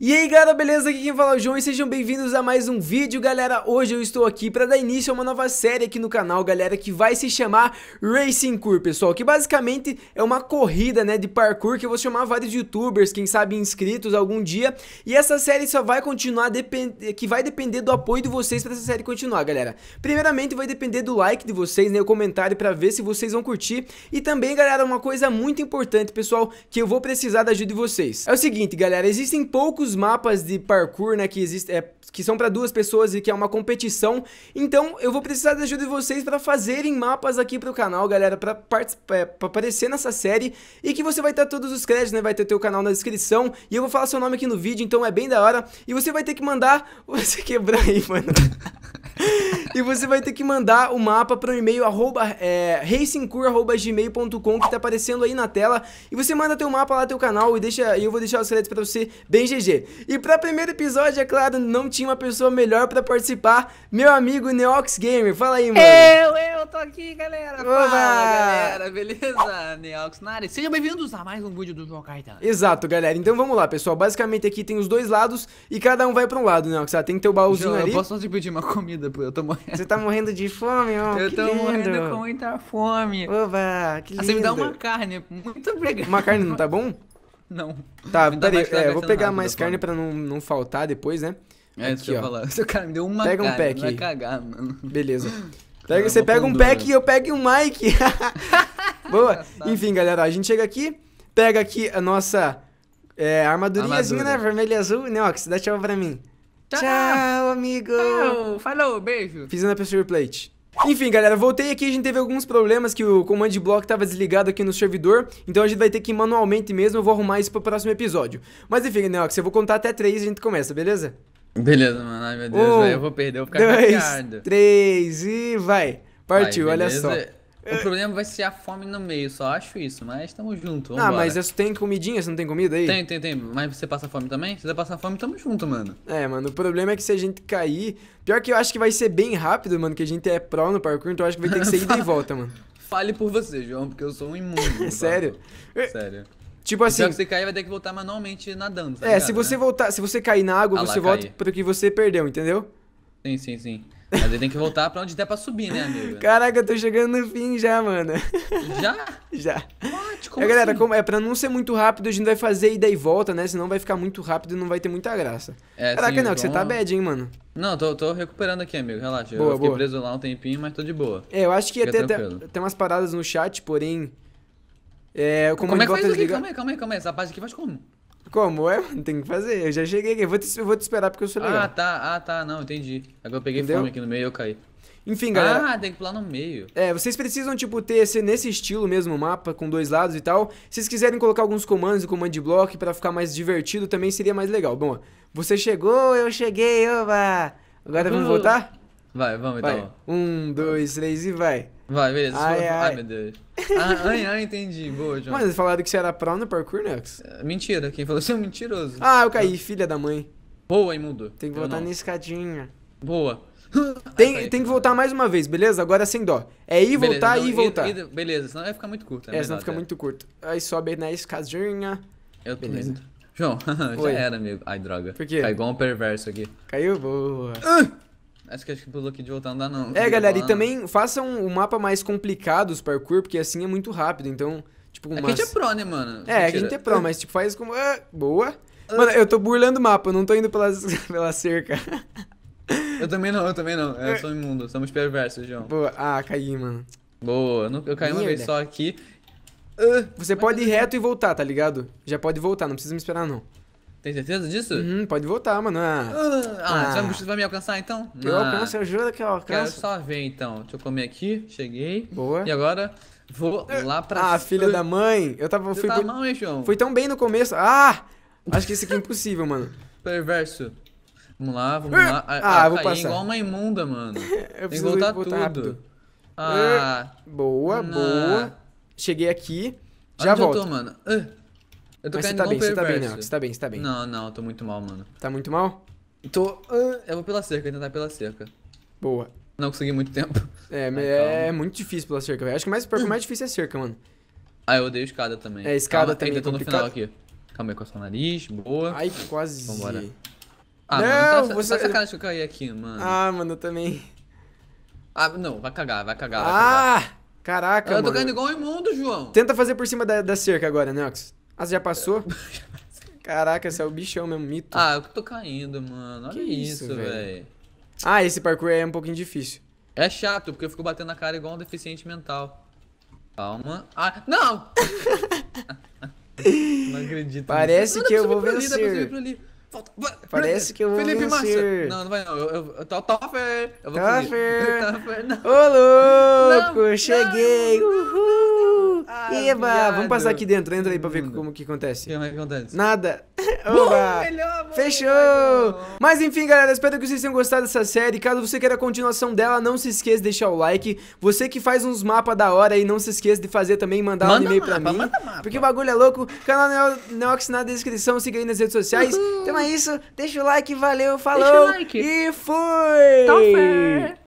E aí galera, beleza? Aqui quem fala é o João e sejam bem-vindos a mais um vídeo, galera. Hoje eu estou aqui para dar início a uma nova série aqui no canal, galera, que vai se chamar Racing Cur, pessoal, que basicamente é uma corrida, né, de parkour que eu vou chamar vários youtubers, quem sabe inscritos algum dia. E essa série só vai continuar depend... que vai depender do apoio de vocês para essa série continuar, galera. Primeiramente vai depender do like de vocês, né, o comentário para ver se vocês vão curtir. E também, galera, uma coisa muito importante, pessoal, que eu vou precisar da ajuda de vocês. É o seguinte, galera, existem poucos mapas de parkour, né, que existe, é, que são para duas pessoas e que é uma competição. Então, eu vou precisar da ajuda de vocês para fazerem mapas aqui pro canal, galera, para é, pra aparecer nessa série e que você vai ter todos os créditos, né, vai ter teu canal na descrição e eu vou falar seu nome aqui no vídeo, então é bem da hora. E você vai ter que mandar você quebrar aí, mano. e você vai ter que mandar o mapa para o e-mail arroba, é, racingcur.gmail.com que tá aparecendo aí na tela. E você manda teu mapa lá, teu canal e deixa, eu vou deixar os créditos para você bem GG. E para primeiro episódio, é claro, não tinha uma pessoa melhor para participar, meu amigo Neox Gamer. Fala aí, mano. Eu, eu tô aqui, galera. Oba. Fala, galera. Beleza? Neox Nari. Sejam bem-vindos a mais um vídeo do João Caetano. Exato, galera. Então vamos lá, pessoal. Basicamente aqui tem os dois lados e cada um vai para um lado, Neox. Ah, tem que ter o baúzinho João, ali. Eu posso te pedir uma comida, pô. Eu tô morrendo. Você tá morrendo de fome, ó. Eu que tô lindo. morrendo com muita fome. Oba, que lindo. Ah, você me dá uma carne. Muito obrigado. Uma carne não tá bom? Não. Tá, peraí, tá é, vou pegar mais tá carne para não, não faltar depois, né? É, aqui ó falar. Seu cara me deu uma pega um carne, pack. vai cagar, mano. Beleza. Pega, você pega um pack e eu pego um mic. Boa. Enfim, galera, a gente chega aqui, pega aqui a nossa é, armadurinhazinha, Armadura. né? Vermelha e azul, Neox, Ó, que você dá tchau pra mim. Tchau, tchau amigo. Tchau. Falou, beijo. Fiz a Pessoa Plate. Enfim, galera, voltei aqui, a gente teve alguns problemas que o comando de bloco estava desligado aqui no servidor, então a gente vai ter que manualmente mesmo, eu vou arrumar isso pro próximo episódio. Mas enfim, Neox, eu vou contar até 3 e a gente começa, beleza? Beleza, mano. Ai, meu Deus, um, véio, eu vou perder, eu vou ficar dois, três e vai. Partiu, vai, olha só. O problema vai ser a fome no meio, só acho isso, mas estamos junto. Vambora. Ah, mas isso tem comidinha, você não tem comida aí? Tem, tem, tem. Mas você passa fome também? Se você passa fome, tamo junto, mano. É, mano, o problema é que se a gente cair. Pior que eu acho que vai ser bem rápido, mano, que a gente é pro no parkour, então eu acho que vai ter que ser ida e volta, mano. Fale por você, João, porque eu sou um imundo. Tá? Sério? Sério. Tipo assim. Se você cair, vai ter que voltar manualmente nadando. Tá é, ligado, se você né? voltar, se você cair na água, ah, você lá, volta caí. pro que você perdeu, entendeu? Sim, sim, sim. Mas ele tem que voltar pra onde der pra subir, né, amigo? Caraca, eu tô chegando no fim já, mano. Já? já. Mate, Como é, galera, assim? como é pra não ser muito rápido, a gente vai fazer ida e volta, né? Senão vai ficar muito rápido e não vai ter muita graça. É, Caraca, sim, não, que você tá bad, hein, mano. Não, tô, tô recuperando aqui, amigo, relaxa. Boa, eu fiquei preso lá um tempinho, mas tô de boa. É, eu acho que Fica ia ter umas paradas no chat, porém... É, como, como é que faz isso aqui? Calma aí, calma aí, calma aí. Essa parte aqui faz como? Como é? tem que fazer. Eu já cheguei aqui. Eu vou te, eu vou te esperar porque eu sou legal. Ah, tá. Ah, tá. Não, entendi. Agora eu peguei Entendeu? fome aqui no meio e eu caí. Enfim, galera. Ah, tem que pular no meio. É, vocês precisam, tipo, ter ser nesse estilo mesmo mapa, com dois lados e tal. Se vocês quiserem colocar alguns comandos e comando de bloco para ficar mais divertido, também seria mais legal. Bom, ó, você chegou, eu cheguei, oba! Agora vamos voltar? Vai, vamos então. vai. então. Um, dois, três e vai. Vai, beleza. Ai, ai. ai meu Deus. Ah, ai, ai, entendi. Boa, João. Mas eles falaram que você era pró no parkour, Nex. Né? É, mentira, quem falou você é um mentiroso. Ah, eu caí, filha da mãe. Boa, imundo. Tem que eu voltar na escadinha. Boa. Tem, tá tem que tá. voltar mais uma vez, beleza? Agora sem dó. É ir, beleza, voltar, não, ir, voltar. Ir, beleza, senão vai ficar muito curto. É, é senão fica é. muito curto. Aí sobe na escadinha. Eu tô beleza. Lindo. João, já Oi. era, amigo. Ai, droga. Por quê? Tá igual um perverso aqui. Caiu, boa. Ah! Acho que acho que pulou tá aqui de voltar não dá, não. É, tá galera, e também façam o mapa mais complicado, os parkour, porque assim é muito rápido, então. Tipo, umas... É que a gente é pro, né, mano? É, a gente é pro, mas tipo, faz como. Ah, boa. Ah. Mano, eu tô burlando o mapa, eu não tô indo pela, pela cerca. Eu também não, eu também não. Eu é. sou imundo, somos perversos, João. Boa. Ah, caí, mano. Boa, eu caí uma vez só aqui. Ah, Você é pode ir reto e voltar, tá ligado? Já pode voltar, não precisa me esperar, não. Tem certeza disso? Uhum, pode voltar, mano. Ah, ah, ah. você ah. vai me alcançar então? Eu ah. alcanço, eu juro que eu alcanço. Quero só ver então. Deixa eu comer aqui, cheguei. Boa. E agora vou é. lá pra. Ah, filha da mãe. Eu tava. fui, tá mal, hein, João? Fui tão bem no começo. Ah! Acho que isso aqui é impossível, mano. Perverso. Vamos lá, vamos é. lá. Ah, ah vou é passar. igual uma imunda, mano. eu preciso voltar, voltar tudo. Rápido. Ah. Boa, na... Ah. boa. Cheguei aqui. Já Onde volto. eu tô, mano? Uh. Eu tô Mas você tá bem, você tá bem, não. Você tá bem, você tá bem. Não, não, eu tô muito mal, mano. Tá muito mal? Tô. eu vou pela cerca, tentar pela cerca. Boa. Não consegui muito tempo. É, é muito difícil pela cerca, velho. Acho que mais, o é mais difícil é cerca, mano. Ah, eu odeio escada também. É, escada Calma, também. Ainda é tô no final aqui. Calma aí com o seu nariz, boa. Ai, quase. Vambora. Ah, não, mano, tá, você... tá sacanagem que eu caí aqui, mano. Ah, mano, eu também. Ah, não, vai cagar, vai cagar. Vai ah, cagar. caraca, mano. Eu tô caindo igual um imundo, João. Tenta fazer por cima da, da cerca agora, Neox. Ah, você já passou? Caraca, você é o bichão mesmo, mito. Ah, eu tô caindo, mano. Olha que isso, isso velho. Ah, esse parkour é um pouquinho difícil. É chato, porque eu fico batendo na cara igual um deficiente mental. Calma. Ah, não! não acredito. Parece nisso. que não, eu vou vencer. Ali, Falta... Parece que eu vou Felipe vencer. Massa. Não, não vai não. Eu, eu, eu, tô, Eu vou tá, tá Ô, louco, não, cheguei. Não. Uhul. Ah, Eba, viado. vamos passar aqui dentro. Entra aí pra ver como que acontece. Como é que acontece? Nada. Oba. Melhor, Fechou. Mas enfim, galera, espero que vocês tenham gostado dessa série. Caso você queira a continuação dela, não se esqueça de deixar o like. Você que faz uns mapas da hora aí, não se esqueça de fazer também, mandar manda um e-mail pra mim. Manda mapa. Porque o bagulho é louco. Canal Neox na descrição, siga aí nas redes sociais. Uhul. Tem então é isso. Deixa o like, valeu, falou. Deixa o Like. E fui! Toffer. Então